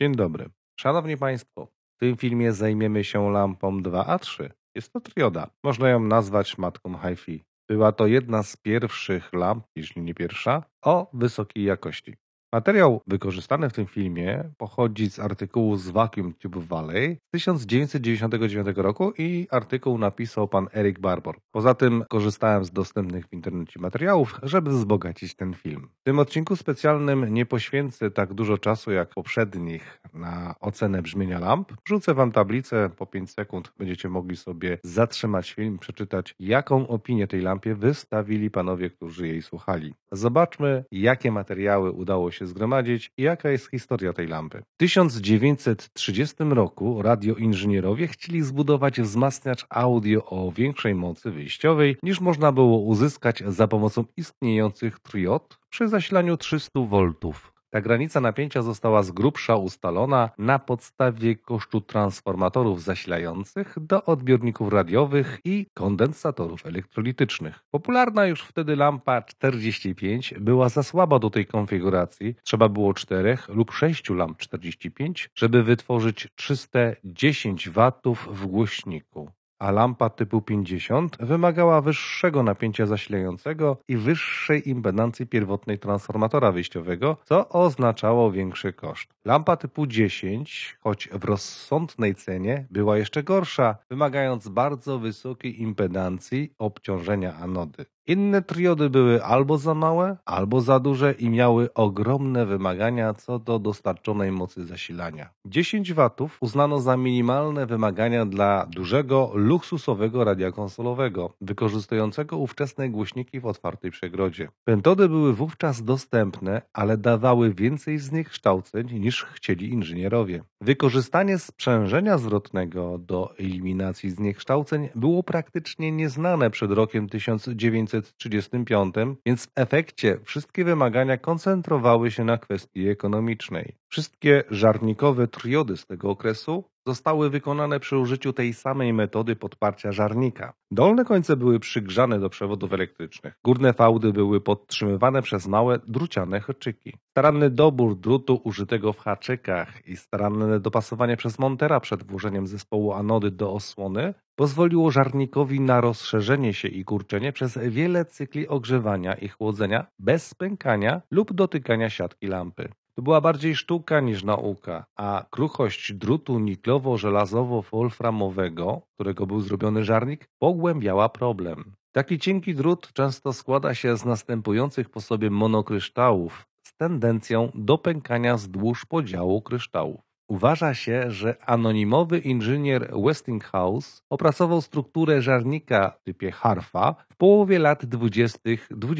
Dzień dobry. Szanowni Państwo, w tym filmie zajmiemy się lampą 2A3. Jest to trioda. Można ją nazwać matką HiFi. Była to jedna z pierwszych lamp, jeśli nie pierwsza, o wysokiej jakości. Materiał wykorzystany w tym filmie pochodzi z artykułu z Vacuum Tube Valley z 1999 roku i artykuł napisał pan Eric Barbor. Poza tym korzystałem z dostępnych w internecie materiałów, żeby wzbogacić ten film. W tym odcinku specjalnym nie poświęcę tak dużo czasu jak poprzednich na ocenę brzmienia lamp. Rzucę wam tablicę, po 5 sekund będziecie mogli sobie zatrzymać film, przeczytać jaką opinię tej lampie wystawili panowie, którzy jej słuchali. Zobaczmy, jakie materiały udało się zgromadzić i jaka jest historia tej lampy. W 1930 roku radioinżynierowie chcieli zbudować wzmacniacz audio o większej mocy wyjściowej niż można było uzyskać za pomocą istniejących triod przy zasilaniu 300 V. Ta granica napięcia została z grubsza ustalona na podstawie kosztu transformatorów zasilających do odbiorników radiowych i kondensatorów elektrolitycznych. Popularna już wtedy lampa 45 była za słaba do tej konfiguracji. Trzeba było 4 lub 6 lamp 45, żeby wytworzyć 310 W w głośniku a lampa typu 50 wymagała wyższego napięcia zasilającego i wyższej impedancji pierwotnej transformatora wyjściowego, co oznaczało większy koszt. Lampa typu 10, choć w rozsądnej cenie, była jeszcze gorsza, wymagając bardzo wysokiej impedancji obciążenia anody. Inne triody były albo za małe, albo za duże i miały ogromne wymagania co do dostarczonej mocy zasilania. 10 watów uznano za minimalne wymagania dla dużego, luksusowego radia konsolowego, wykorzystującego ówczesne głośniki w otwartej przegrodzie. Pentody były wówczas dostępne, ale dawały więcej z nich kształceń niż chcieli inżynierowie. Wykorzystanie sprzężenia zwrotnego do eliminacji zniekształceń było praktycznie nieznane przed rokiem 1900 1935, więc w efekcie wszystkie wymagania koncentrowały się na kwestii ekonomicznej. Wszystkie żarnikowe triody z tego okresu zostały wykonane przy użyciu tej samej metody podparcia żarnika. Dolne końce były przygrzane do przewodów elektrycznych. Górne fałdy były podtrzymywane przez małe druciane haczyki. Staranny dobór drutu użytego w haczykach i staranne dopasowanie przez montera przed włożeniem zespołu anody do osłony pozwoliło żarnikowi na rozszerzenie się i kurczenie przez wiele cykli ogrzewania i chłodzenia bez spękania lub dotykania siatki lampy. To była bardziej sztuka niż nauka, a kruchość drutu niklowo-żelazowo-wolframowego, którego był zrobiony żarnik, pogłębiała problem. Taki cienki drut często składa się z następujących po sobie monokryształów z tendencją do pękania wzdłuż podziału kryształów. Uważa się, że anonimowy inżynier Westinghouse opracował strukturę żarnika w typie harfa w połowie lat 20.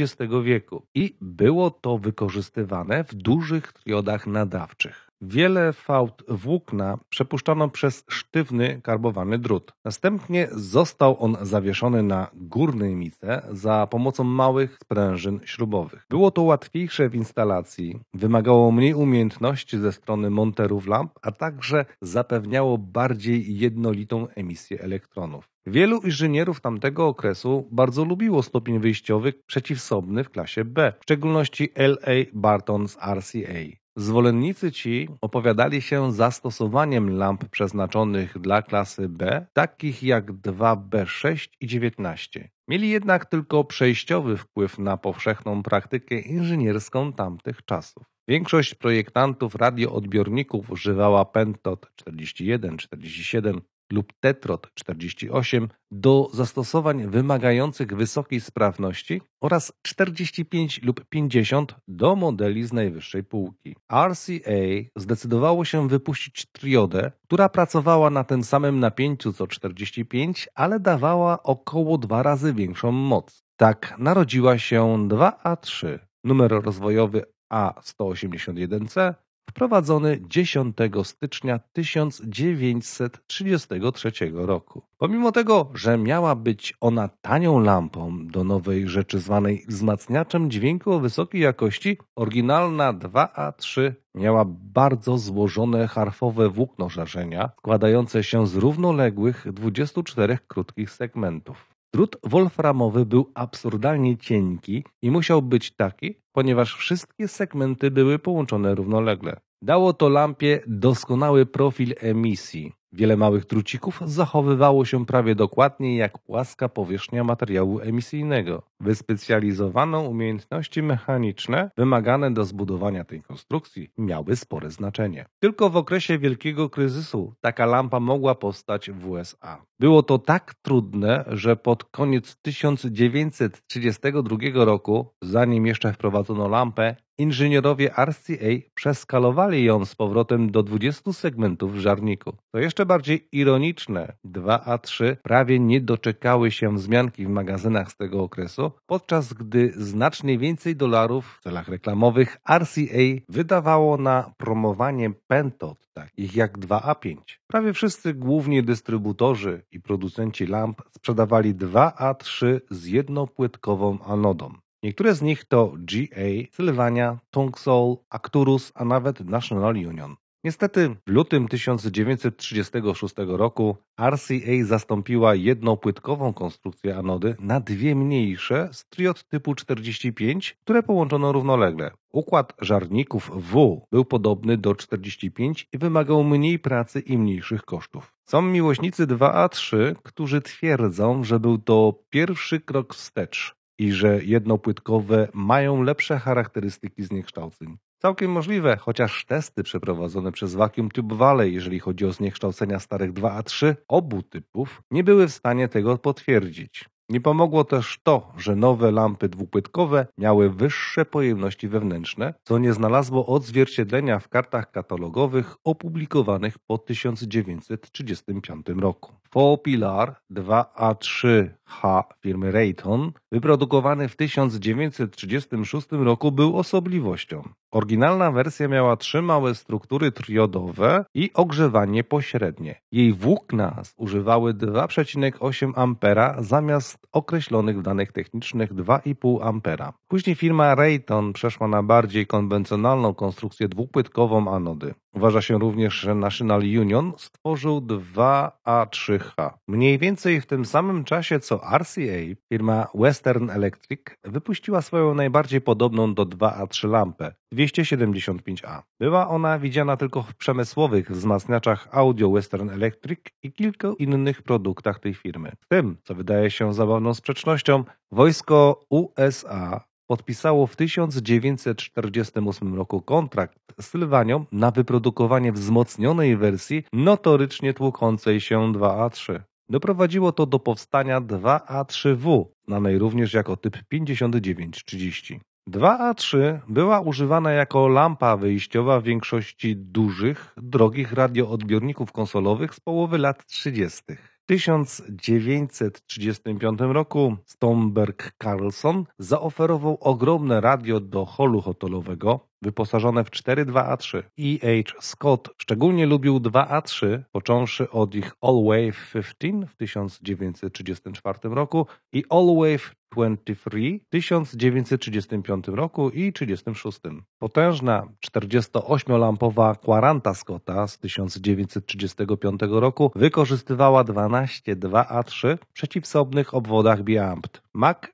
XX wieku i było to wykorzystywane w dużych triodach nadawczych. Wiele fałd włókna przepuszczano przez sztywny, karbowany drut. Następnie został on zawieszony na górnej mice za pomocą małych sprężyn śrubowych. Było to łatwiejsze w instalacji, wymagało mniej umiejętności ze strony monterów lamp, a także zapewniało bardziej jednolitą emisję elektronów. Wielu inżynierów tamtego okresu bardzo lubiło stopień wyjściowy przeciwsobny w klasie B, w szczególności LA z RCA. Zwolennicy ci opowiadali się zastosowaniem lamp przeznaczonych dla klasy B, takich jak 2B6 i 19. Mieli jednak tylko przejściowy wpływ na powszechną praktykę inżynierską tamtych czasów. Większość projektantów radioodbiorników używała Pentot 41, 47 lub tetrod 48 do zastosowań wymagających wysokiej sprawności oraz 45 lub 50 do modeli z najwyższej półki. RCA zdecydowało się wypuścić triodę, która pracowała na tym samym napięciu co 45, ale dawała około dwa razy większą moc. Tak narodziła się 2A3, numer rozwojowy A181C wprowadzony 10 stycznia 1933 roku. Pomimo tego, że miała być ona tanią lampą do nowej rzeczy zwanej wzmacniaczem dźwięku o wysokiej jakości, oryginalna 2A3 miała bardzo złożone harfowe włókno żarzenia, składające się z równoległych 24 krótkich segmentów. Drut wolframowy był absurdalnie cienki i musiał być taki, ponieważ wszystkie segmenty były połączone równolegle. Dało to lampie doskonały profil emisji. Wiele małych drucików zachowywało się prawie dokładnie jak płaska powierzchnia materiału emisyjnego. Wyspecjalizowane umiejętności mechaniczne wymagane do zbudowania tej konstrukcji miały spore znaczenie. Tylko w okresie wielkiego kryzysu taka lampa mogła powstać w USA. Było to tak trudne, że pod koniec 1932 roku, zanim jeszcze wprowadzono lampę, Inżynierowie RCA przeskalowali ją z powrotem do 20 segmentów w żarniku. To jeszcze bardziej ironiczne, 2A3 prawie nie doczekały się wzmianki w magazynach z tego okresu, podczas gdy znacznie więcej dolarów w celach reklamowych RCA wydawało na promowanie Pentod, takich jak 2A5. Prawie wszyscy głównie dystrybutorzy i producenci lamp sprzedawali 2A3 z jednopłytkową anodą. Niektóre z nich to GA, Sylwania, Tungsol, Acturus, a nawet National Union. Niestety w lutym 1936 roku RCA zastąpiła jedną płytkową konstrukcję anody na dwie mniejsze z triod typu 45, które połączono równolegle. Układ żarników W był podobny do 45 i wymagał mniej pracy i mniejszych kosztów. Są miłośnicy 2A3, którzy twierdzą, że był to pierwszy krok wstecz i że jednopłytkowe mają lepsze charakterystyki zniekształceń. Całkiem możliwe, chociaż testy przeprowadzone przez Vacuum Tube Valley, jeżeli chodzi o zniekształcenia starych 2 a 3 obu typów, nie były w stanie tego potwierdzić. Nie pomogło też to, że nowe lampy dwupłytkowe miały wyższe pojemności wewnętrzne, co nie znalazło odzwierciedlenia w kartach katalogowych opublikowanych po 1935 roku. Four Pilar 2A3 H firmy Raytheon, wyprodukowany w 1936 roku, był osobliwością. Oryginalna wersja miała trzy małe struktury triodowe i ogrzewanie pośrednie. Jej włókna zużywały 2,8 ampera zamiast określonych w danych technicznych 2,5 ampera. Później firma Raytheon przeszła na bardziej konwencjonalną konstrukcję dwupłytkową anody. Uważa się również, że National Union stworzył 2A3H. Mniej więcej w tym samym czasie co to RCA, firma Western Electric, wypuściła swoją najbardziej podobną do 2A3 lampę 275A. Była ona widziana tylko w przemysłowych wzmacniaczach Audio Western Electric i kilku innych produktach tej firmy. W tym, co wydaje się zabawną sprzecznością, wojsko USA podpisało w 1948 roku kontrakt z Sylwanią na wyprodukowanie wzmocnionej wersji notorycznie tłukącej się 2A3. Doprowadziło to do powstania 2A3W, znanej również jako typ 5930. 2A3 była używana jako lampa wyjściowa w większości dużych, drogich radioodbiorników konsolowych z połowy lat 30. 1935 roku Stomberg Carlson zaoferował ogromne radio do holu hotelowego wyposażone w 4-2A3. E.H. Scott szczególnie lubił 2A3, począwszy od ich All Wave 15 w 1934 roku i All Wave 23 w 1935 roku i 36. Potężna 48-lampowa Quaranta Scotta z 1935 roku wykorzystywała 12 2A3 w przeciwsobnych obwodach Biampt.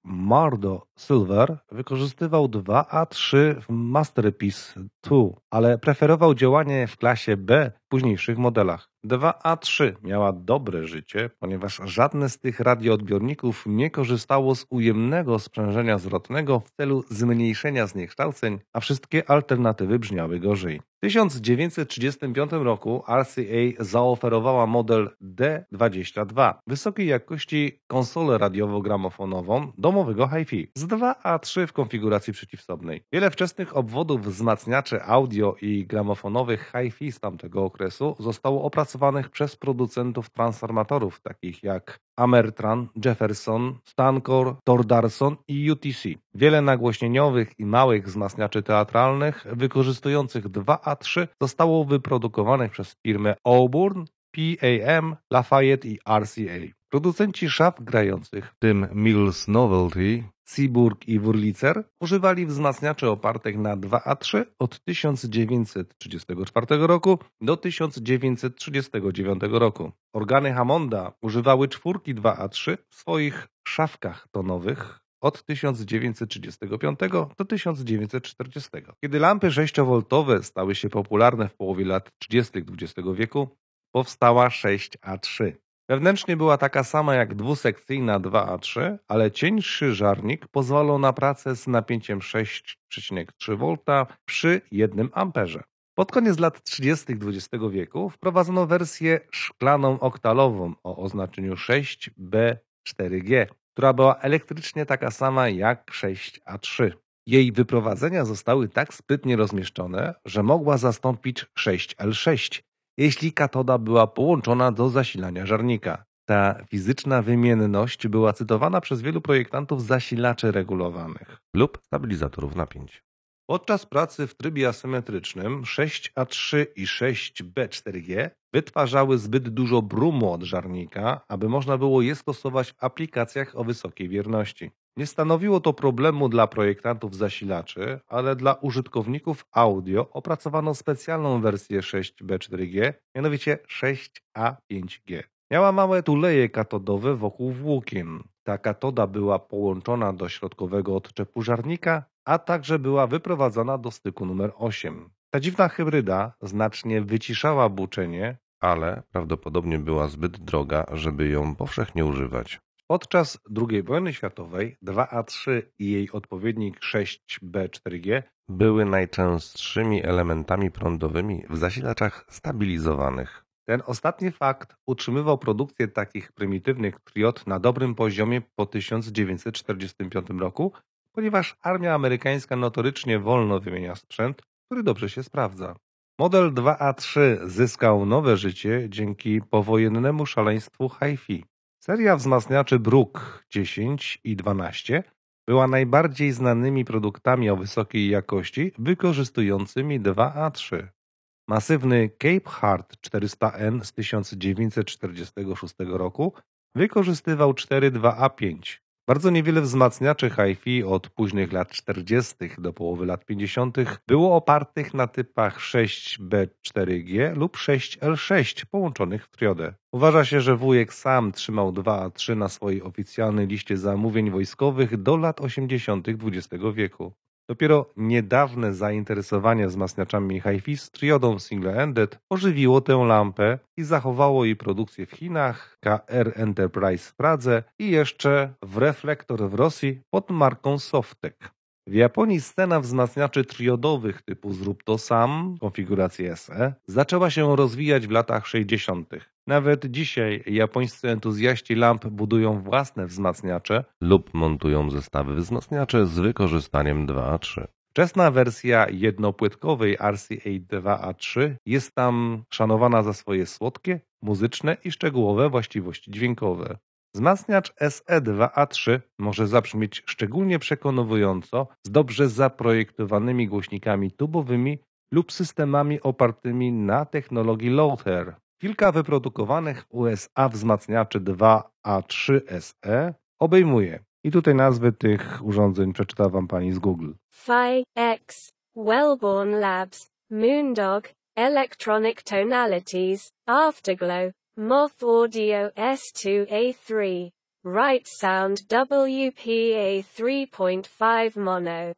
Mordo Silver wykorzystywał 2A3 w Masterpiece 2, ale preferował działanie w klasie B w późniejszych modelach. 2A3 miała dobre życie, ponieważ żadne z tych radioodbiorników nie korzystało z ujemnego sprzężenia zwrotnego w celu zmniejszenia zniekształceń, a wszystkie alternatywy brzmiały gorzej. W 1935 roku RCA zaoferowała model D22 wysokiej jakości konsolę radiowo-gramofonową domowego HiFi z 2A3 w konfiguracji przeciwsobnej. Wiele wczesnych obwodów wzmacniaczy audio i gramofonowych HiFi z tamtego okresu zostało opracowanych przez producentów transformatorów takich jak Amertran, Jefferson, Stancor, Tordarson i UTC. Wiele nagłośnieniowych i małych wzmacniaczy teatralnych wykorzystujących 2A3 zostało wyprodukowanych przez firmy Auburn, PAM, Lafayette i RCA. Producenci szaf grających, w tym Mills Novelty, Seaburg i Wurlitzer używali wzmacniaczy opartych na 2A3 od 1934 roku do 1939 roku. Organy Hammonda używały czwórki 2A3 w swoich szafkach tonowych od 1935 do 1940. Kiedy lampy 6 woltowe stały się popularne w połowie lat 30. XX wieku, powstała 6A3. Wewnętrznie była taka sama jak dwusekcyjna 2A3, ale cieńszy żarnik pozwalał na pracę z napięciem 6,3 V przy 1 amperze. Pod koniec lat 30. XX wieku wprowadzono wersję szklaną oktalową o oznaczeniu 6B4G, która była elektrycznie taka sama jak 6A3. Jej wyprowadzenia zostały tak sprytnie rozmieszczone, że mogła zastąpić 6L6, jeśli katoda była połączona do zasilania żarnika. Ta fizyczna wymienność była cytowana przez wielu projektantów zasilaczy regulowanych lub stabilizatorów napięć. Podczas pracy w trybie asymetrycznym 6A3 i 6B4G wytwarzały zbyt dużo brumu od żarnika, aby można było je stosować w aplikacjach o wysokiej wierności. Nie stanowiło to problemu dla projektantów zasilaczy, ale dla użytkowników audio opracowano specjalną wersję 6B4G, mianowicie 6A5G. Miała małe tuleje katodowe wokół włókien. Ta katoda była połączona do środkowego odczepu żarnika, a także była wyprowadzona do styku numer 8. Ta dziwna hybryda znacznie wyciszała buczenie, ale prawdopodobnie była zbyt droga, żeby ją powszechnie używać. Podczas II wojny światowej 2A3 i jej odpowiednik 6B4G były najczęstszymi elementami prądowymi w zasilaczach stabilizowanych. Ten ostatni fakt utrzymywał produkcję takich prymitywnych triod na dobrym poziomie po 1945 roku, ponieważ armia amerykańska notorycznie wolno wymienia sprzęt, który dobrze się sprawdza. Model 2A3 zyskał nowe życie dzięki powojennemu szaleństwu hi-fi. Seria wzmacniaczy Brook 10 i 12 była najbardziej znanymi produktami o wysokiej jakości wykorzystującymi 2A3. Masywny Cape Hard 400N z 1946 roku wykorzystywał 4 2A5. Bardzo niewiele wzmacniaczy hifi od późnych lat 40. do połowy lat 50. było opartych na typach 6B4G lub 6L6 połączonych w triodę. Uważa się, że wujek sam trzymał 2A3 na swojej oficjalnej liście zamówień wojskowych do lat 80. XX wieku. Dopiero niedawne zainteresowanie wzmacniaczami hi-fi z triodą single-ended ożywiło tę lampę i zachowało jej produkcję w Chinach, KR Enterprise w Pradze i jeszcze w Reflektor w Rosji pod marką Softek. W Japonii scena wzmacniaczy triodowych typu zrób to sam, konfiguracji SE, zaczęła się rozwijać w latach 60. Nawet dzisiaj japońscy entuzjaści lamp budują własne wzmacniacze lub montują zestawy wzmacniacze z wykorzystaniem 2A3. Wczesna wersja jednopłytkowej RCA2A3 jest tam szanowana za swoje słodkie, muzyczne i szczegółowe właściwości dźwiękowe. Wzmacniacz SE2A3 może zabrzmieć szczególnie przekonująco z dobrze zaprojektowanymi głośnikami tubowymi lub systemami opartymi na technologii Lothair. Kilka wyprodukowanych USA wzmacniaczy 2A3 SE obejmuje i tutaj nazwy tych urządzeń przeczyta Wam Pani z Google. Phi X, Wellborn Labs, Moondog, Electronic Tonalities, Afterglow, Moth Audio S2A3, Right Sound WPA 3.5 Mono.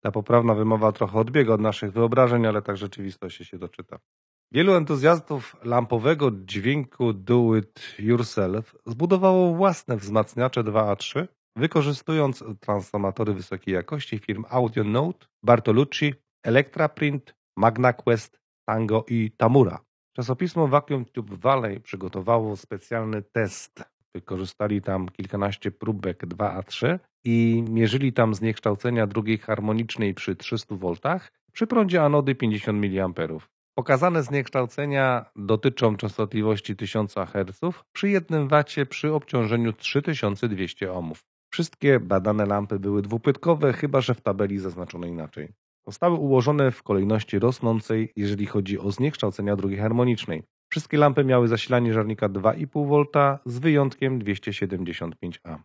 Ta poprawna wymowa trochę odbiega od naszych wyobrażeń, ale tak rzeczywistość się doczyta. Wielu entuzjastów lampowego dźwięku Do It Yourself zbudowało własne wzmacniacze 2A3, wykorzystując transformatory wysokiej jakości firm Audio Note, Bartolucci, Electra Print, Tango i Tamura. Czasopismo Vacuum Tube Valley przygotowało specjalny test. Wykorzystali tam kilkanaście próbek 2A3 i mierzyli tam zniekształcenia drugiej harmonicznej przy 300 V przy prądzie anody 50 mA. Pokazane zniekształcenia dotyczą częstotliwości 1000 Hz przy 1 W przy obciążeniu 3200 ohmów. Wszystkie badane lampy były dwupytkowe, chyba że w tabeli zaznaczono inaczej. Zostały ułożone w kolejności rosnącej, jeżeli chodzi o zniekształcenia drugiej harmonicznej. Wszystkie lampy miały zasilanie żarnika 2,5 V z wyjątkiem 275A.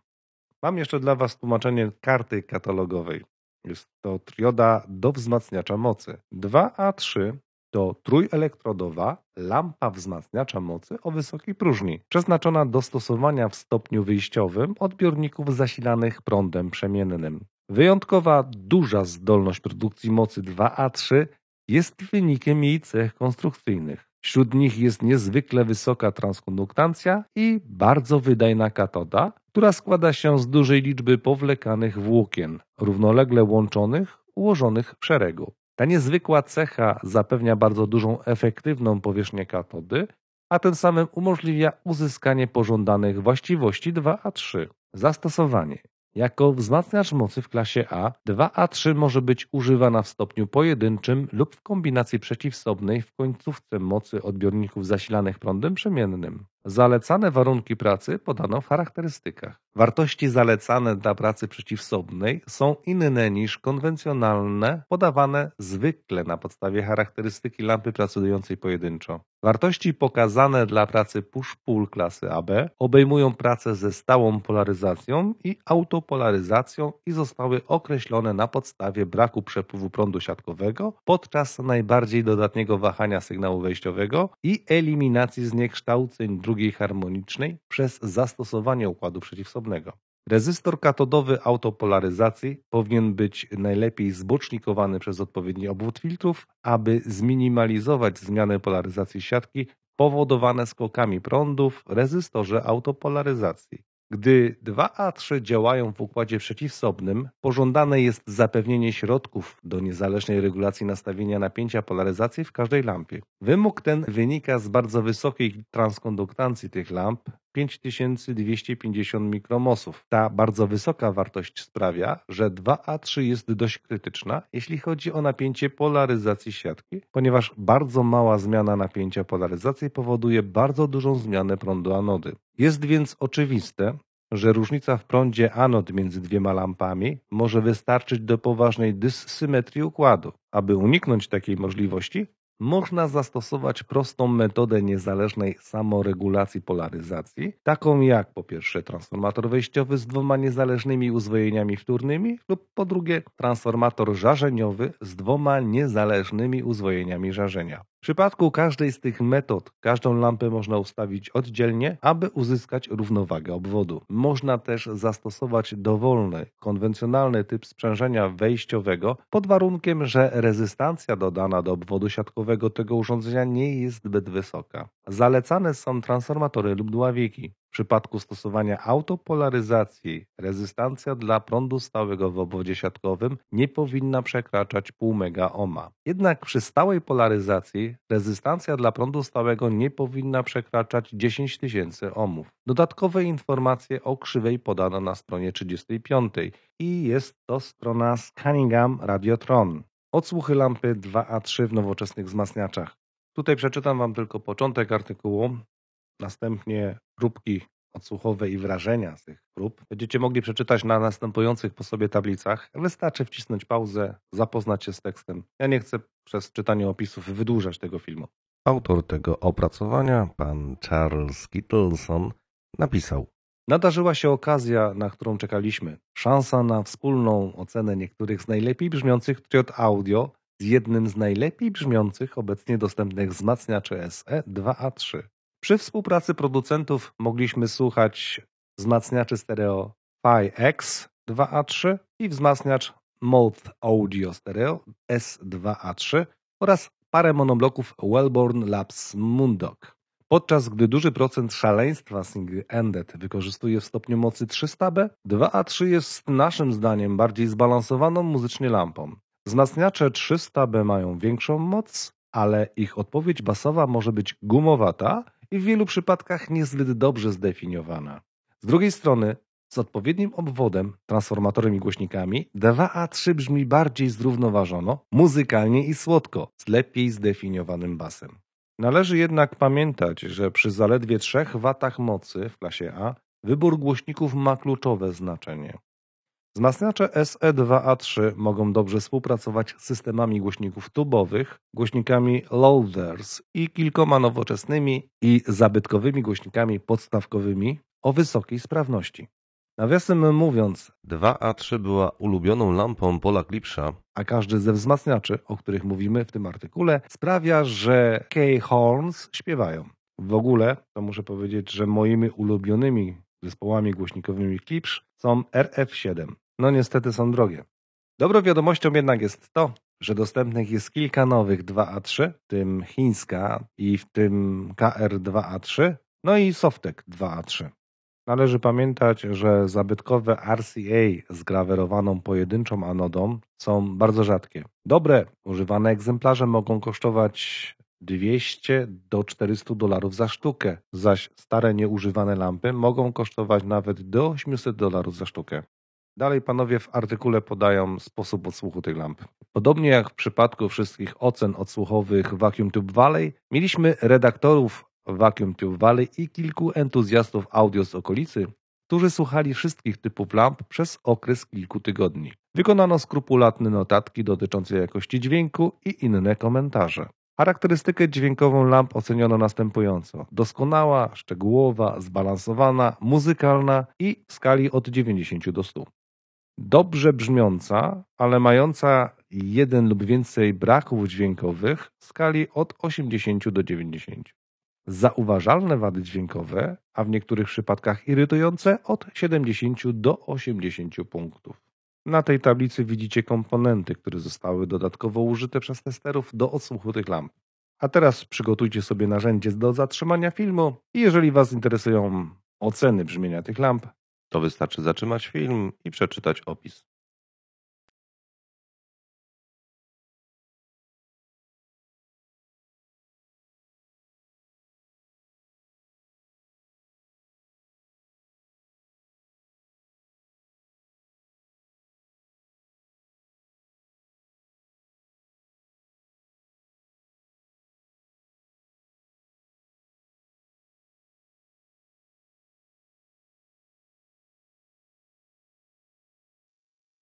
Mam jeszcze dla Was tłumaczenie karty katalogowej. Jest to trioda do wzmacniacza mocy 2A3 to trójelektrodowa lampa wzmacniacza mocy o wysokiej próżni, przeznaczona do stosowania w stopniu wyjściowym odbiorników zasilanych prądem przemiennym. Wyjątkowa duża zdolność produkcji mocy 2A3 jest wynikiem jej cech konstrukcyjnych. Wśród nich jest niezwykle wysoka transkonduktancja i bardzo wydajna katoda, która składa się z dużej liczby powlekanych włókien, równolegle łączonych, ułożonych w szeregu. Ta niezwykła cecha zapewnia bardzo dużą efektywną powierzchnię katody, a tym samym umożliwia uzyskanie pożądanych właściwości 2 a 3. Zastosowanie. Jako wzmacniacz mocy w klasie A 2A3 może być używana w stopniu pojedynczym lub w kombinacji przeciwsobnej w końcówce mocy odbiorników zasilanych prądem przemiennym. Zalecane warunki pracy podano w charakterystykach. Wartości zalecane dla pracy przeciwsobnej są inne niż konwencjonalne, podawane zwykle na podstawie charakterystyki lampy pracującej pojedynczo. Wartości pokazane dla pracy push-pull klasy AB obejmują pracę ze stałą polaryzacją i autopolaryzacją i zostały określone na podstawie braku przepływu prądu siatkowego podczas najbardziej dodatniego wahania sygnału wejściowego i eliminacji zniekształceń drugiej harmonicznej przez zastosowanie układu przeciwsobnego. Rezystor katodowy autopolaryzacji powinien być najlepiej zbocznikowany przez odpowiedni obwód filtrów, aby zminimalizować zmiany polaryzacji siatki powodowane skokami prądów w rezystorze autopolaryzacji. Gdy 2A3 działają w układzie przeciwsobnym, pożądane jest zapewnienie środków do niezależnej regulacji nastawienia napięcia polaryzacji w każdej lampie. Wymóg ten wynika z bardzo wysokiej transkonduktancji tych lamp, 5250 mikromosów. Ta bardzo wysoka wartość sprawia, że 2A3 jest dość krytyczna, jeśli chodzi o napięcie polaryzacji siatki, ponieważ bardzo mała zmiana napięcia polaryzacji powoduje bardzo dużą zmianę prądu anody. Jest więc oczywiste, że różnica w prądzie anod między dwiema lampami może wystarczyć do poważnej dyssymetrii układu. Aby uniknąć takiej możliwości, można zastosować prostą metodę niezależnej samoregulacji polaryzacji, taką jak po pierwsze transformator wejściowy z dwoma niezależnymi uzwojeniami wtórnymi lub po drugie transformator żarzeniowy z dwoma niezależnymi uzwojeniami żarzenia. W przypadku każdej z tych metod każdą lampę można ustawić oddzielnie, aby uzyskać równowagę obwodu. Można też zastosować dowolny, konwencjonalny typ sprzężenia wejściowego pod warunkiem, że rezystancja dodana do obwodu siatkowego tego urządzenia nie jest zbyt wysoka. Zalecane są transformatory lub dławiki przypadku stosowania autopolaryzacji rezystancja dla prądu stałego w obwodzie siatkowym nie powinna przekraczać 0,5 megaohma. Jednak przy stałej polaryzacji rezystancja dla prądu stałego nie powinna przekraczać 10 tysięcy ohmów. Dodatkowe informacje o krzywej podano na stronie 35 i jest to strona Scanningham Radiotron. Odsłuchy lampy 2A3 w nowoczesnych wzmacniaczach. Tutaj przeczytam Wam tylko początek artykułu. Następnie próbki odsłuchowe i wrażenia z tych prób będziecie mogli przeczytać na następujących po sobie tablicach. Wystarczy wcisnąć pauzę, zapoznać się z tekstem. Ja nie chcę przez czytanie opisów wydłużać tego filmu. Autor tego opracowania, pan Charles Kittleson, napisał Nadarzyła się okazja, na którą czekaliśmy. Szansa na wspólną ocenę niektórych z najlepiej brzmiących triod audio z jednym z najlepiej brzmiących obecnie dostępnych wzmacniaczy SE 2A3. Przy współpracy producentów mogliśmy słuchać wzmacniaczy stereo PHY-X 2A3 i wzmacniacz Mode Audio Stereo S2A3 oraz parę monobloków Wellborn Labs Moondog. Podczas gdy duży procent szaleństwa single Ended wykorzystuje w stopniu mocy 300B, 2A3 jest naszym zdaniem bardziej zbalansowaną muzycznie lampą. Wzmacniacze 300B mają większą moc, ale ich odpowiedź basowa może być gumowata, i w wielu przypadkach niezbyt dobrze zdefiniowana. Z drugiej strony, z odpowiednim obwodem, transformatorem i głośnikami 2A3 brzmi bardziej zrównoważono, muzykalnie i słodko, z lepiej zdefiniowanym basem. Należy jednak pamiętać, że przy zaledwie 3 watach mocy w klasie A wybór głośników ma kluczowe znaczenie. Wzmacniacze SE2A3 mogą dobrze współpracować z systemami głośników tubowych, głośnikami loaders i kilkoma nowoczesnymi i zabytkowymi głośnikami podstawkowymi o wysokiej sprawności. Nawiasem mówiąc, 2A3 była ulubioną lampą Pola Klipsza, a każdy ze wzmacniaczy, o których mówimy w tym artykule, sprawia, że K-Horns śpiewają. W ogóle to muszę powiedzieć, że moimi ulubionymi zespołami głośnikowymi Klipsz są RF7, no niestety są drogie. Dobrą wiadomością jednak jest to, że dostępnych jest kilka nowych 2A3, w tym chińska i w tym KR2A3, no i Softek 2A3. Należy pamiętać, że zabytkowe RCA z grawerowaną pojedynczą anodą są bardzo rzadkie. Dobre, używane egzemplarze mogą kosztować 200 do 400 dolarów za sztukę, zaś stare nieużywane lampy mogą kosztować nawet do 800 dolarów za sztukę. Dalej panowie w artykule podają sposób odsłuchu tej lampy. Podobnie jak w przypadku wszystkich ocen odsłuchowych Vacuum Tube Valley, mieliśmy redaktorów Vacuum Tube Valley i kilku entuzjastów audio z okolicy, którzy słuchali wszystkich typów lamp przez okres kilku tygodni. Wykonano skrupulatne notatki dotyczące jakości dźwięku i inne komentarze. Charakterystykę dźwiękową lamp oceniono następująco: doskonała, szczegółowa, zbalansowana, muzykalna i w skali od 90 do 100 dobrze brzmiąca, ale mająca jeden lub więcej braków dźwiękowych w skali od 80 do 90. Zauważalne wady dźwiękowe, a w niektórych przypadkach irytujące, od 70 do 80 punktów. Na tej tablicy widzicie komponenty, które zostały dodatkowo użyte przez testerów do odsłuchu tych lamp. A teraz przygotujcie sobie narzędzie do zatrzymania filmu i jeżeli Was interesują oceny brzmienia tych lamp, to wystarczy zatrzymać film i przeczytać opis.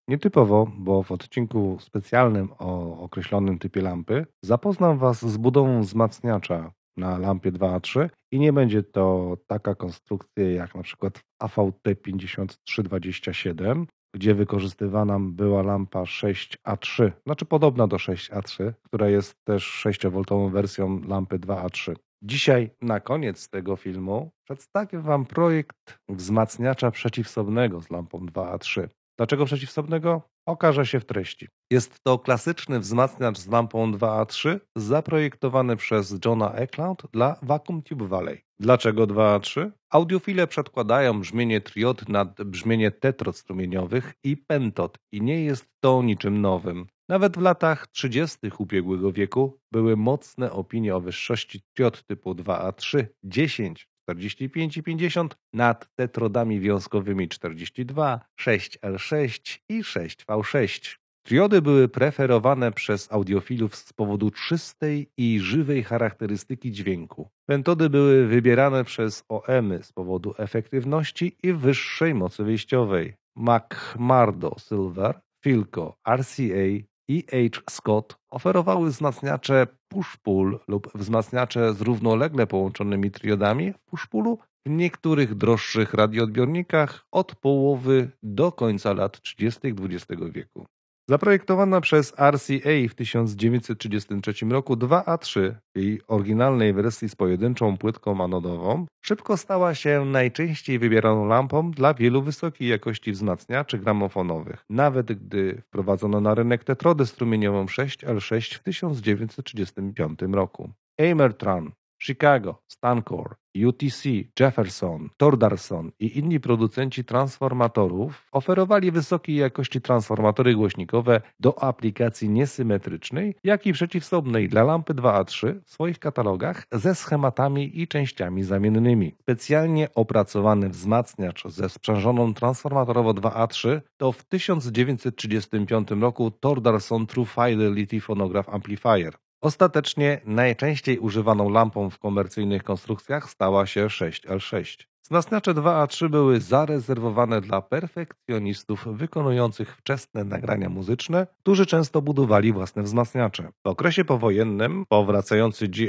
Nietypowo, bo w odcinku specjalnym o określonym typie lampy zapoznam Was z budową wzmacniacza na lampie 2A3 i nie będzie to taka konstrukcja jak na przykład AVT 5327, gdzie wykorzystywana była lampa 6A3, znaczy podobna do 6A3, która jest też 6V wersją lampy 2A3. Dzisiaj na koniec tego filmu przedstawię Wam projekt wzmacniacza przeciwsobnego z lampą 2A3. Dlaczego przeciwstawnego? Okaże się w treści. Jest to klasyczny wzmacniacz z lampą 2A3 zaprojektowany przez Johna Eckland dla Vacuum Tube Valley. Dlaczego 2A3? Audiofile przedkładają brzmienie triod nad brzmienie tetrod strumieniowych i pentod i nie jest to niczym nowym. Nawet w latach 30. ubiegłego wieku były mocne opinie o wyższości triod typu 2A3 10 45 i 50, nad tetrodami wiązkowymi 42, 6L6 i 6V6. Triody były preferowane przez audiofilów z powodu czystej i żywej charakterystyki dźwięku. Pentody były wybierane przez OEMy z powodu efektywności i wyższej mocy wyjściowej. McMurdo Silver, Filco, RCA i H. Scott oferowały wzmacniacze push-pull lub wzmacniacze z równolegle połączonymi triodami w push-pullu w niektórych droższych radioodbiornikach od połowy do końca lat 30. XX wieku. Zaprojektowana przez RCA w 1933 roku 2A3 w jej oryginalnej wersji z pojedynczą płytką anodową, szybko stała się najczęściej wybieraną lampą dla wielu wysokiej jakości wzmacniaczy gramofonowych, nawet gdy wprowadzono na rynek tetrodę strumieniową 6L6 w 1935 roku. Amertran, Chicago, Stancor UTC, Jefferson, Tordarson i inni producenci transformatorów oferowali wysokiej jakości transformatory głośnikowe do aplikacji niesymetrycznej, jak i przeciwsobnej dla lampy 2A3 w swoich katalogach ze schematami i częściami zamiennymi. Specjalnie opracowany wzmacniacz ze sprzężoną transformatorowo 2A3 to w 1935 roku Tordarson True Fidelity Phonograph Amplifier. Ostatecznie najczęściej używaną lampą w komercyjnych konstrukcjach stała się 6L6. Zaznacze 2 a 3 były zarezerwowane dla perfekcjonistów wykonujących wczesne nagrania muzyczne, którzy często budowali własne wzmacniacze. W okresie powojennym powracający GI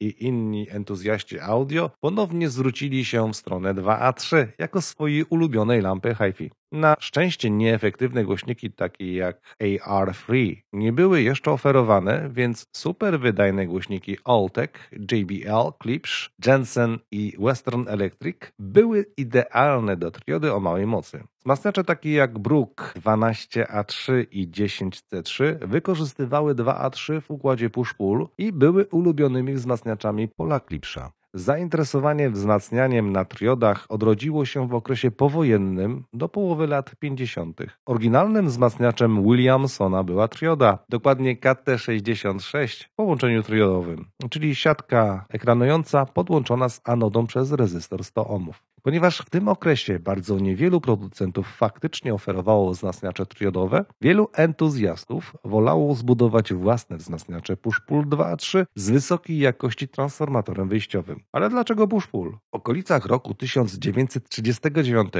i inni entuzjaści audio ponownie zwrócili się w stronę 2A3 jako swojej ulubionej lampy hi-fi. Na szczęście nieefektywne głośniki takie jak AR3 nie były jeszcze oferowane, więc super wydajne głośniki Alltech, JBL, Klipsch, Jensen i Western Electric były idealne do triody o małej mocy. Wzmacniacze takie jak Brook 12A3 i 10C3 wykorzystywały 2A3 w układzie push-pull i były ulubionymi wzmacniaczami pola klipsza. Zainteresowanie wzmacnianiem na triodach odrodziło się w okresie powojennym do połowy lat 50. Oryginalnym wzmacniaczem Williamsona była trioda, dokładnie KT66 w połączeniu triodowym, czyli siatka ekranująca podłączona z anodą przez rezystor 100 ohmów. Ponieważ w tym okresie bardzo niewielu producentów faktycznie oferowało wzmacniacze triodowe, wielu entuzjastów wolało zbudować własne wzmacniacze push-pull 2A3 z wysokiej jakości transformatorem wyjściowym. Ale dlaczego push-pull? W okolicach roku 1939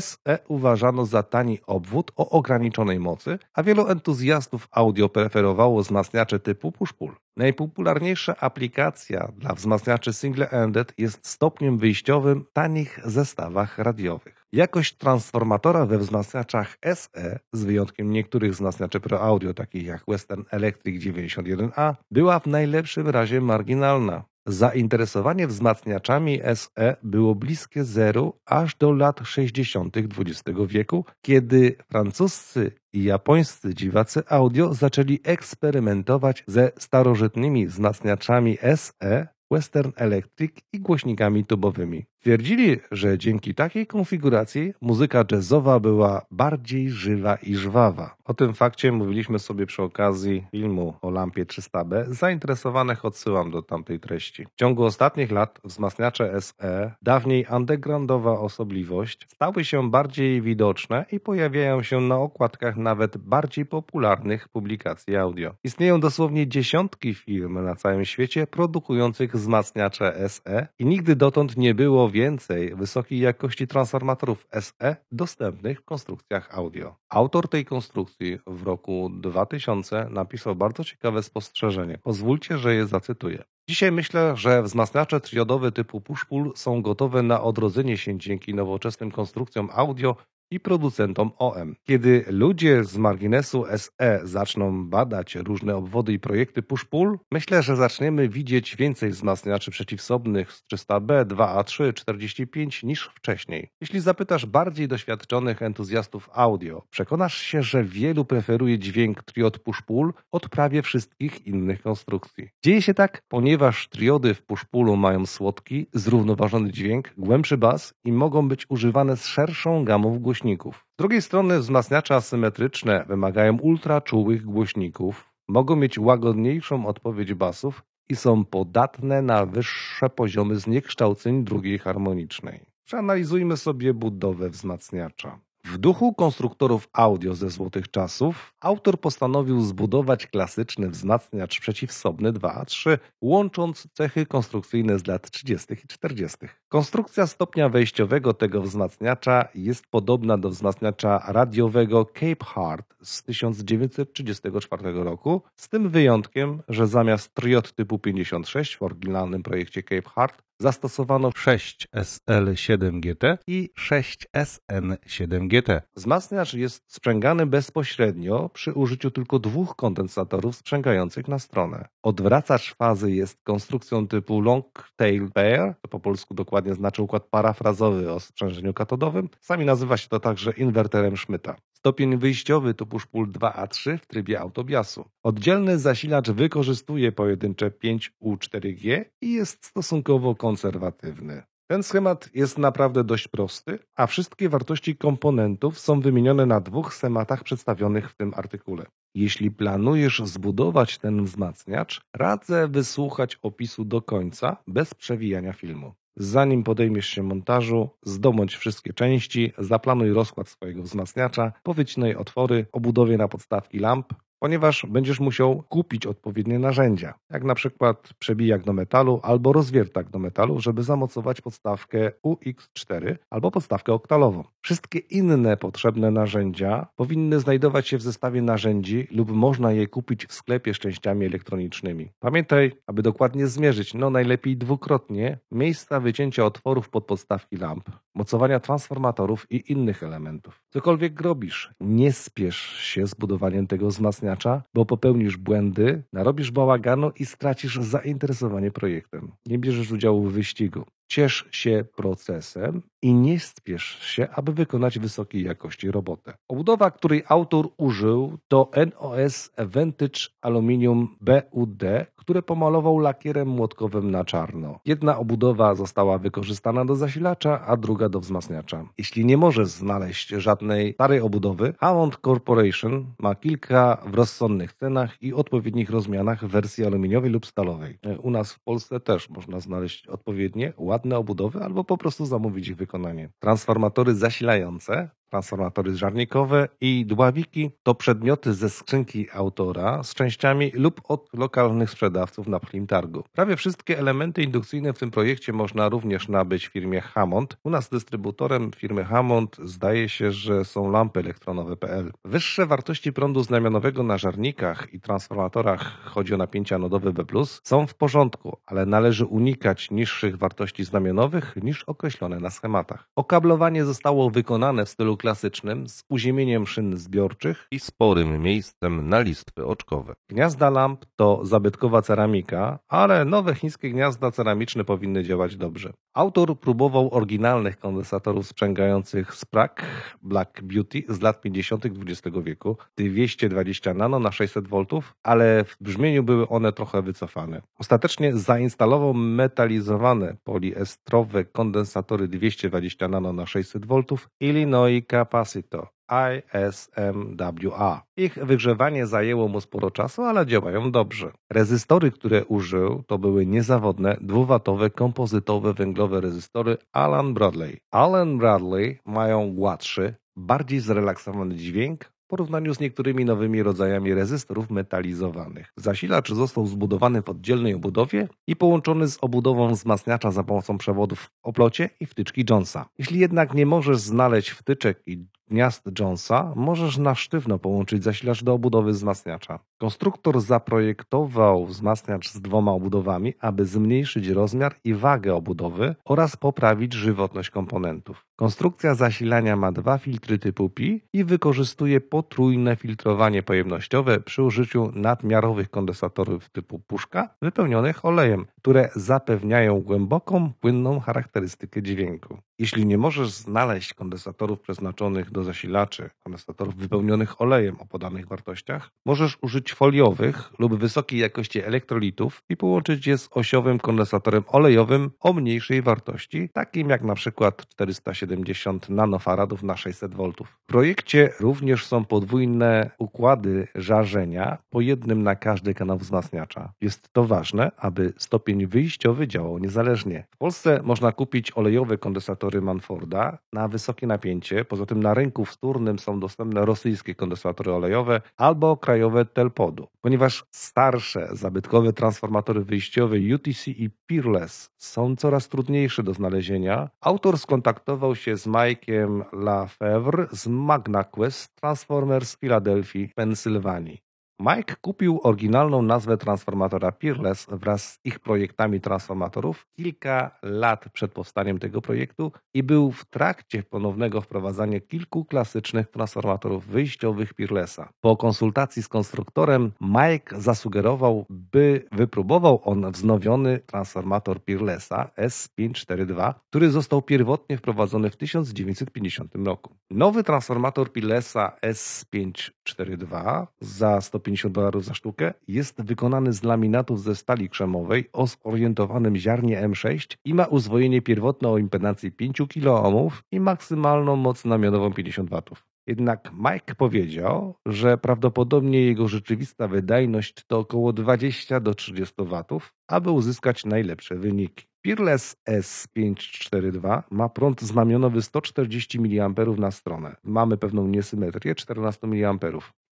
SE uważano za tani obwód o ograniczonej mocy, a wielu entuzjastów audio preferowało wzmacniacze typu push-pull. Najpopularniejsza aplikacja dla wzmacniaczy single-ended jest stopniem wyjściowym tanich innych zestawach radiowych. Jakość transformatora we wzmacniaczach SE, z wyjątkiem niektórych wzmacniaczy Pro Audio, takich jak Western Electric 91A, była w najlepszym razie marginalna. Zainteresowanie wzmacniaczami SE było bliskie zeru aż do lat 60. XX wieku, kiedy francuscy i japońscy dziwacy audio zaczęli eksperymentować ze starożytnymi wzmacniaczami SE, Western Electric i głośnikami tubowymi. Twierdzili, że dzięki takiej konfiguracji muzyka jazzowa była bardziej żywa i żwawa. O tym fakcie mówiliśmy sobie przy okazji filmu o lampie 300B. Zainteresowanych odsyłam do tamtej treści. W ciągu ostatnich lat wzmacniacze SE, dawniej undergroundowa osobliwość, stały się bardziej widoczne i pojawiają się na okładkach nawet bardziej popularnych publikacji audio. Istnieją dosłownie dziesiątki firm na całym świecie produkujących wzmacniacze SE i nigdy dotąd nie było więcej wysokiej jakości transformatorów SE dostępnych w konstrukcjach audio. Autor tej konstrukcji w roku 2000 napisał bardzo ciekawe spostrzeżenie. Pozwólcie, że je zacytuję. Dzisiaj myślę, że wzmacniacze triodowe typu push-pull są gotowe na odrodzenie się dzięki nowoczesnym konstrukcjom audio i producentom OM. Kiedy ludzie z marginesu SE zaczną badać różne obwody i projekty push-pull, myślę, że zaczniemy widzieć więcej wzmacniaczy przeciwsobnych z 300B, 2A3, 45 niż wcześniej. Jeśli zapytasz bardziej doświadczonych entuzjastów audio, przekonasz się, że wielu preferuje dźwięk triod push-pull od prawie wszystkich innych konstrukcji. Dzieje się tak, ponieważ triody w push-pullu mają słodki, zrównoważony dźwięk, głębszy bas i mogą być używane z szerszą gamą w głosie głośników. Z drugiej strony wzmacniacze asymetryczne wymagają ultraczułych głośników, mogą mieć łagodniejszą odpowiedź basów i są podatne na wyższe poziomy zniekształceń drugiej harmonicznej. Przeanalizujmy sobie budowę wzmacniacza. W duchu konstruktorów audio ze złotych czasów autor postanowił zbudować klasyczny wzmacniacz przeciwsobny 2A3, łącząc cechy konstrukcyjne z lat 30. i 40. Konstrukcja stopnia wejściowego tego wzmacniacza jest podobna do wzmacniacza radiowego Cape Hart z 1934 roku, z tym wyjątkiem, że zamiast triod typu 56 w oryginalnym projekcie Cape Hart zastosowano 6 SL7GT i 6 SN7GT. Wzmacniacz jest sprzęgany bezpośrednio przy użyciu tylko dwóch kondensatorów sprzęgających na stronę. Odwracacz fazy jest konstrukcją typu long tail pair, to po polsku dokładnie znaczy układ parafrazowy o sprzężeniu katodowym. Sami nazywa się to także inwerterem Schmidta. Stopień wyjściowy to push-pull 2A3 w trybie autobiasu. Oddzielny zasilacz wykorzystuje pojedyncze 5U4G i jest stosunkowo konserwatywny. Ten schemat jest naprawdę dość prosty, a wszystkie wartości komponentów są wymienione na dwóch schematach przedstawionych w tym artykule. Jeśli planujesz zbudować ten wzmacniacz, radzę wysłuchać opisu do końca bez przewijania filmu. Zanim podejmiesz się montażu, zdobądź wszystkie części, zaplanuj rozkład swojego wzmacniacza, powycinaj otwory, obudowie na podstawki lamp, ponieważ będziesz musiał kupić odpowiednie narzędzia, jak na przykład przebijak do metalu albo rozwiertak do metalu, żeby zamocować podstawkę UX4 albo podstawkę oktalową. Wszystkie inne potrzebne narzędzia powinny znajdować się w zestawie narzędzi lub można je kupić w sklepie z częściami elektronicznymi. Pamiętaj, aby dokładnie zmierzyć, no najlepiej dwukrotnie, miejsca wycięcia otworów pod podstawki lamp, mocowania transformatorów i innych elementów. Cokolwiek robisz, nie spiesz się z budowaniem tego wzmacniania bo popełnisz błędy, narobisz bałaganu i stracisz zainteresowanie projektem. Nie bierzesz udziału w wyścigu. Ciesz się procesem i nie spiesz się, aby wykonać wysokiej jakości robotę. Obudowa, której autor użył, to NOS Vantage Aluminium BUD, które pomalował lakierem młotkowym na czarno. Jedna obudowa została wykorzystana do zasilacza, a druga do wzmacniacza. Jeśli nie możesz znaleźć żadnej starej obudowy, Hammond Corporation ma kilka w rozsądnych cenach i odpowiednich rozmianach wersji aluminiowej lub stalowej. U nas w Polsce też można znaleźć odpowiednie, łatwe ładne obudowy albo po prostu zamówić ich wykonanie. Transformatory zasilające transformatory żarnikowe i dławiki to przedmioty ze skrzynki autora z częściami lub od lokalnych sprzedawców na plim targu. Prawie wszystkie elementy indukcyjne w tym projekcie można również nabyć w firmie Hammond. U nas dystrybutorem firmy Hammond zdaje się, że są lampy elektronowe.pl. Wyższe wartości prądu znamionowego na żarnikach i transformatorach, chodzi o napięcia nodowe B+, są w porządku, ale należy unikać niższych wartości znamionowych niż określone na schematach. Okablowanie zostało wykonane w stylu klasycznym z uziemieniem szyn zbiorczych i sporym miejscem na listwy oczkowe. Gniazda lamp to zabytkowa ceramika, ale nowe chińskie gniazda ceramiczne powinny działać dobrze. Autor próbował oryginalnych kondensatorów sprzęgających sprak Black Beauty z lat 50. XX wieku, 220 nano na 600 V, ale w brzmieniu były one trochę wycofane. Ostatecznie zainstalował metalizowane poliestrowe kondensatory 220 nano na 600 V Illinois Capacitor, ISMWA. Ich wygrzewanie zajęło mu sporo czasu, ale działają dobrze. Rezystory, które użył, to były niezawodne, dwuwatowe, kompozytowe, węglowe rezystory Alan Bradley. Alan Bradley mają gładszy, bardziej zrelaksowany dźwięk w porównaniu z niektórymi nowymi rodzajami rezystorów metalizowanych. Zasilacz został zbudowany w oddzielnej obudowie i połączony z obudową wzmacniacza za pomocą przewodów w oplocie i wtyczki Jonesa. Jeśli jednak nie możesz znaleźć wtyczek i gniazd Jonesa możesz na sztywno połączyć zasilacz do obudowy wzmacniacza. Konstruktor zaprojektował wzmacniacz z dwoma obudowami, aby zmniejszyć rozmiar i wagę obudowy oraz poprawić żywotność komponentów. Konstrukcja zasilania ma dwa filtry typu Pi i wykorzystuje potrójne filtrowanie pojemnościowe przy użyciu nadmiarowych kondensatorów typu puszka wypełnionych olejem, które zapewniają głęboką, płynną charakterystykę dźwięku. Jeśli nie możesz znaleźć kondensatorów przeznaczonych do zasilaczy, kondensatorów wypełnionych olejem o podanych wartościach, możesz użyć foliowych lub wysokiej jakości elektrolitów i połączyć je z osiowym kondensatorem olejowym o mniejszej wartości, takim jak na przykład 470 nanofaradów na 600 V. W projekcie również są podwójne układy żarzenia, po jednym na każdy kanał wzmacniacza. Jest to ważne, aby stopień wyjściowy działał niezależnie. W Polsce można kupić olejowe kondensatory kondensatory Manforda na wysokie napięcie. Poza tym na rynku wtórnym są dostępne rosyjskie kondensatory olejowe albo krajowe Telpodu. Ponieważ starsze, zabytkowe transformatory wyjściowe UTC i Peerless są coraz trudniejsze do znalezienia, autor skontaktował się z Mike'iem Lafevre z MagnaQuest Transformers z Filadelfii, Pensylwanii. Mike kupił oryginalną nazwę transformatora Peerless wraz z ich projektami transformatorów kilka lat przed powstaniem tego projektu i był w trakcie ponownego wprowadzania kilku klasycznych transformatorów wyjściowych Peerlessa. Po konsultacji z konstruktorem Mike zasugerował, by wypróbował on wznowiony transformator Peerlessa S542, który został pierwotnie wprowadzony w 1950 roku. Nowy transformator Peerlessa S542 za 150 150 dolarów za sztukę, jest wykonany z laminatów ze stali krzemowej o zorientowanym ziarnie M6 i ma uzwojenie pierwotne o impedancji 5 kOhm i maksymalną moc namionową 50 W. Jednak Mike powiedział, że prawdopodobnie jego rzeczywista wydajność to około 20 do 30 W, aby uzyskać najlepsze wyniki. Peerless S542 ma prąd znamionowy 140 mA na stronę. Mamy pewną niesymetrię 14 mA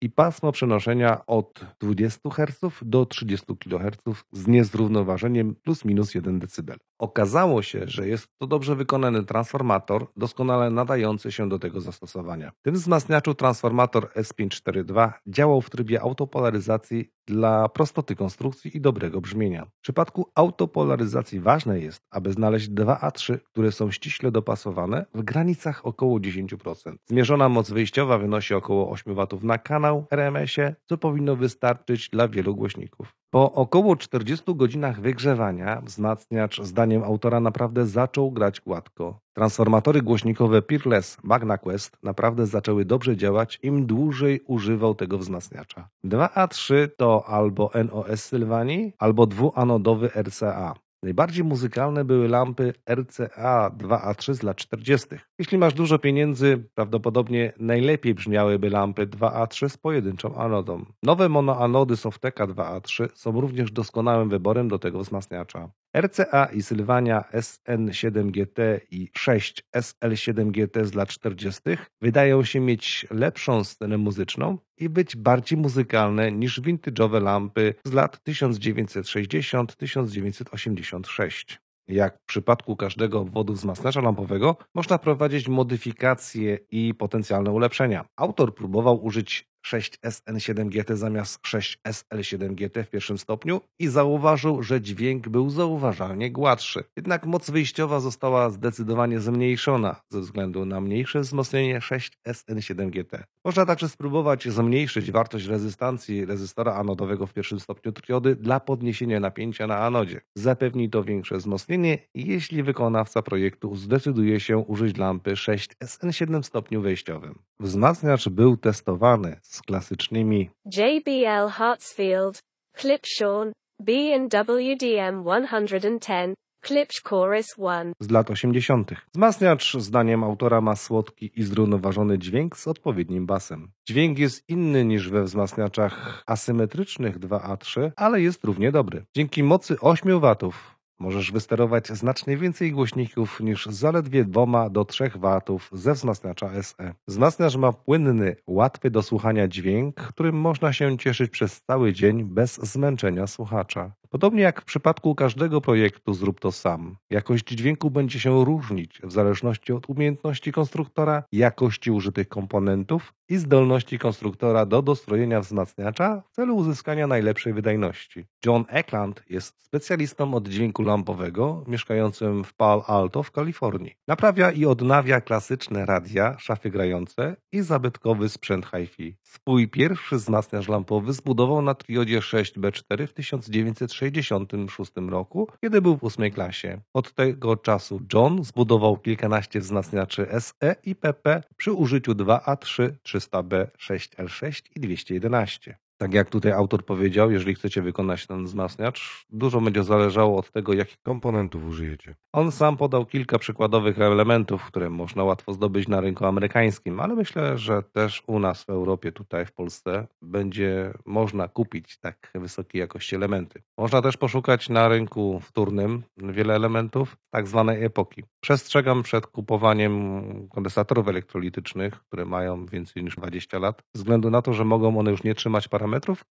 i pasmo przenoszenia od 20 Hz do 30 kHz z niezrównoważeniem plus minus 1 dB. Okazało się, że jest to dobrze wykonany transformator, doskonale nadający się do tego zastosowania. W tym wzmacniaczu transformator S542 działał w trybie autopolaryzacji dla prostoty konstrukcji i dobrego brzmienia. W przypadku autopolaryzacji ważne jest, aby znaleźć 2A3, które są ściśle dopasowane w granicach około 10%. Zmierzona moc wyjściowa wynosi około 8 W na kanał RMS-ie, co powinno wystarczyć dla wielu głośników. Po około 40 godzinach wygrzewania wzmacniacz, zdaniem autora, naprawdę zaczął grać gładko. Transformatory głośnikowe Peerless MagnaQuest naprawdę zaczęły dobrze działać, im dłużej używał tego wzmacniacza. 2A3 to albo NOS Sylwanii, albo dwuanodowy RCA. Najbardziej muzykalne były lampy RCA 2A3 z lat 40. Jeśli masz dużo pieniędzy, prawdopodobnie najlepiej brzmiałyby lampy 2A3 z pojedynczą anodą. Nowe monoanody Softeka 2A3 są również doskonałym wyborem do tego wzmacniacza. RCA i Sylwania SN7GT i 6 SL7GT z lat 40. wydają się mieć lepszą scenę muzyczną i być bardziej muzykalne niż vintage'owe lampy z lat 1960-1986. Jak w przypadku każdego obwodu wzmacniacza lampowego, można prowadzić modyfikacje i potencjalne ulepszenia. Autor próbował użyć 6SN7GT zamiast 6SL7GT w pierwszym stopniu i zauważył, że dźwięk był zauważalnie gładszy. Jednak moc wyjściowa została zdecydowanie zmniejszona ze względu na mniejsze wzmocnienie 6SN7GT. Można także spróbować zmniejszyć wartość rezystancji rezystora anodowego w pierwszym stopniu triody dla podniesienia napięcia na anodzie. Zapewni to większe wzmocnienie, jeśli wykonawca projektu zdecyduje się użyć lampy 6SN7 w stopniu wejściowym. Wzmacniacz był testowany z klasycznymi JBL Hartsfield, Clipshawn, B&W DM 110, Klipsch Chorus 1 z lat 80. Wzmacniacz, zdaniem autora, ma słodki i zrównoważony dźwięk z odpowiednim basem. Dźwięk jest inny niż we wzmacniaczach asymetrycznych 2A3, ale jest równie dobry. Dzięki mocy 8 W możesz wysterować znacznie więcej głośników niż zaledwie 2 do 3 watów ze wzmacniacza SE. Wzmacniacz ma płynny, łatwy do słuchania dźwięk, którym można się cieszyć przez cały dzień bez zmęczenia słuchacza. Podobnie jak w przypadku każdego projektu zrób to sam. Jakość dźwięku będzie się różnić w zależności od umiejętności konstruktora, jakości użytych komponentów i zdolności konstruktora do dostrojenia wzmacniacza w celu uzyskania najlepszej wydajności. John Eckland jest specjalistą od dźwięku lampowego mieszkającym w Palo Alto w Kalifornii. Naprawia i odnawia klasyczne radia, szafy grające i zabytkowy sprzęt hi-fi. Swój pierwszy wzmacniacz lampowy zbudował na triodzie 6B4 w 1966 roku, kiedy był w ósmej klasie. Od tego czasu John zbudował kilkanaście wzmacniaczy SE i PP przy użyciu 2A3, 300B, 6L6 i 211 tak jak tutaj autor powiedział, jeżeli chcecie wykonać ten wzmacniacz, dużo będzie zależało od tego, jakich komponentów użyjecie. On sam podał kilka przykładowych elementów, które można łatwo zdobyć na rynku amerykańskim, ale myślę, że też u nas w Europie, tutaj w Polsce, będzie można kupić tak wysokiej jakości elementy. Można też poszukać na rynku wtórnym wiele elementów tak zwanej epoki. Przestrzegam przed kupowaniem kondensatorów elektrolitycznych, które mają więcej niż 20 lat, ze względu na to, że mogą one już nie trzymać parametrów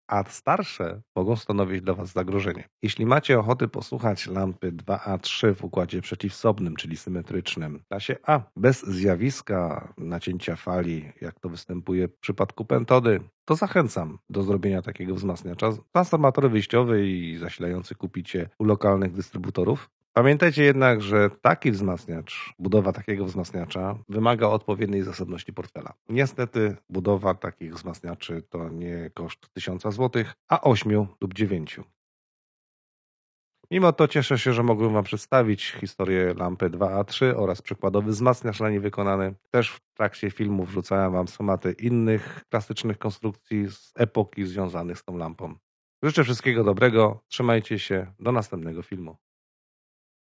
a starsze mogą stanowić dla Was zagrożenie. Jeśli macie ochoty posłuchać lampy 2A3 w układzie przeciwsobnym, czyli symetrycznym, klasie A, bez zjawiska nacięcia fali, jak to występuje w przypadku pentody, to zachęcam do zrobienia takiego wzmacniacza. Transformatory wyjściowy i zasilający kupicie u lokalnych dystrybutorów. Pamiętajcie jednak, że taki wzmacniacz, budowa takiego wzmacniacza wymaga odpowiedniej zasobności portfela. Niestety budowa takich wzmacniaczy to nie koszt 1000 zł, a 8 lub 9. Mimo to cieszę się, że mogłem Wam przedstawić historię lampy 2A3 oraz przykładowy wzmacniacz na niej wykonany. Też w trakcie filmu wrzucałem Wam schematy innych klasycznych konstrukcji z epoki związanych z tą lampą. Życzę wszystkiego dobrego, trzymajcie się, do następnego filmu.